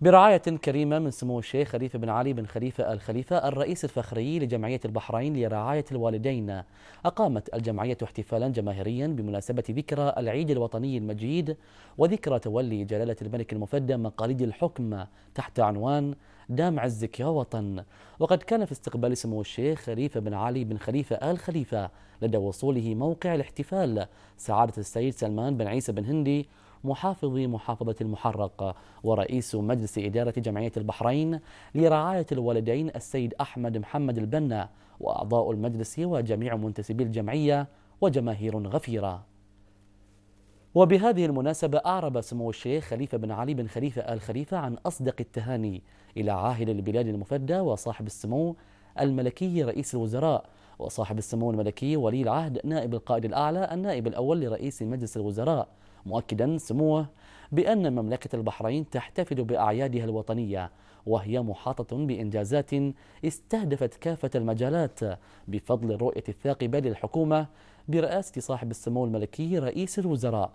برعاية كريمة من سمو الشيخ خليفة بن علي بن خليفة آل خليفة الرئيس الفخري لجمعية البحرين لرعاية الوالدين أقامت الجمعية احتفالا جماهيريا بمناسبة ذكرى العيد الوطني المجيد وذكرى تولي جلالة الملك المفدى مقاليد الحكم تحت عنوان دام عزك يا وطن وقد كان في استقبال سمو الشيخ خليفة بن علي بن خليفة آل خليفة لدى وصوله موقع الاحتفال سعادة السيد سلمان بن عيسى بن هندي محافظ محافظة المحرق ورئيس مجلس إدارة جمعية البحرين لرعاية الوالدين السيد أحمد محمد البنا وأعضاء المجلس وجميع منتسبي الجمعية وجماهير غفيرة وبهذه المناسبة أعرب سمو الشيخ خليفة بن علي بن خليفة آل خليفة عن أصدق التهاني إلى عاهل البلاد المفدى وصاحب السمو الملكي رئيس الوزراء وصاحب السمو الملكي ولي العهد نائب القائد الأعلى النائب الأول لرئيس مجلس الوزراء مؤكدا سموه بأن مملكة البحرين تحتفل بأعيادها الوطنية وهي محاطة بإنجازات استهدفت كافة المجالات بفضل الرؤية الثاقبة للحكومة برئاسة صاحب السمو الملكي رئيس الوزراء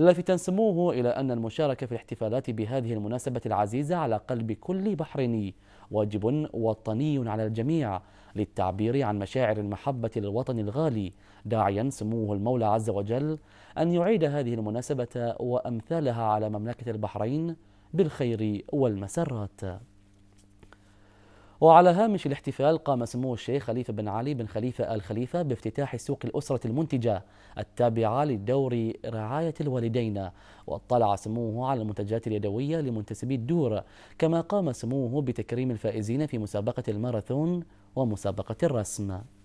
لافتا سموه إلى أن المشاركة في الاحتفالات بهذه المناسبة العزيزة على قلب كل بحريني واجب وطني على الجميع للتعبير عن مشاعر المحبة للوطن الغالي داعيا سموه المولى عز وجل أن يعيد هذه المناسبة وأمثالها على مملكة البحرين بالخير والمسرات وعلى هامش الاحتفال قام سمو الشيخ خليفة بن علي بن خليفة آل خليفة بافتتاح سوق الأسرة المنتجة التابعة لدور رعاية الوالدين واطلع سموه على المنتجات اليدوية لمنتسبي الدور كما قام سموه بتكريم الفائزين في مسابقة الماراثون ومسابقة الرسم